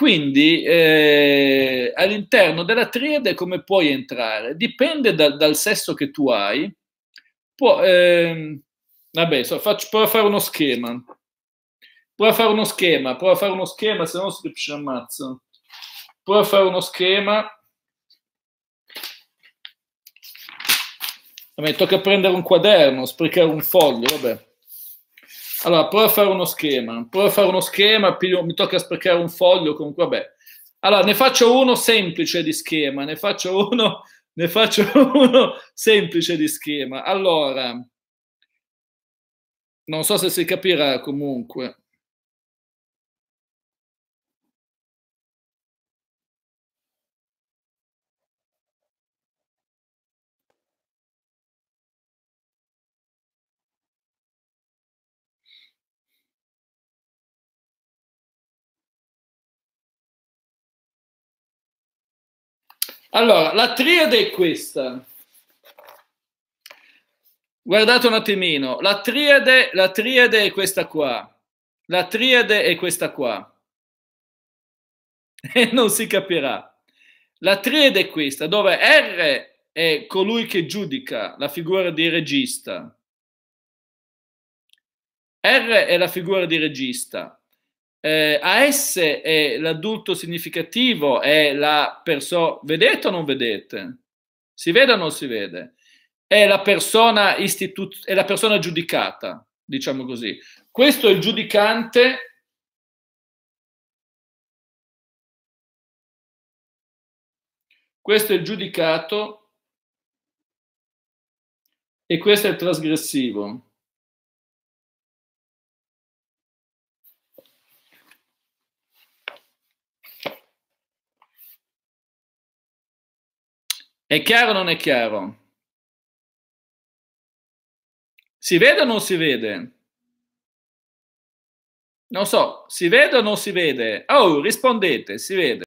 Quindi eh, all'interno della triade come puoi entrare? Dipende da, dal sesso che tu hai. Può, eh, vabbè, so, faccio, prova a fare uno schema. Prova a fare uno schema, prova a fare uno schema, se no si ci ammazzo. Prova a fare uno schema. Vabbè, tocca prendere un quaderno, sprecare un foglio, vabbè. Allora, provo a fare uno schema, prova a fare uno schema, mi tocca sprecare un foglio, comunque vabbè. Allora, ne faccio uno semplice di schema, ne faccio uno, ne faccio uno semplice di schema. Allora, non so se si capirà comunque. Allora, la triade è questa. Guardate un attimino, la triade, la triade è questa qua. La triade è questa qua. E non si capirà. La triade è questa, dove R è colui che giudica la figura di regista. R è la figura di regista eh, AS è l'adulto significativo, è la persona, vedete o non vedete? Si vede o non si vede? È la persona, istitu- è la persona giudicata, diciamo così. Questo è il giudicante questo è il giudicato e questo è il trasgressivo. È chiaro o non è chiaro? Si vede o non si vede? Non so, si vede o non si vede? Oh, rispondete, si vede.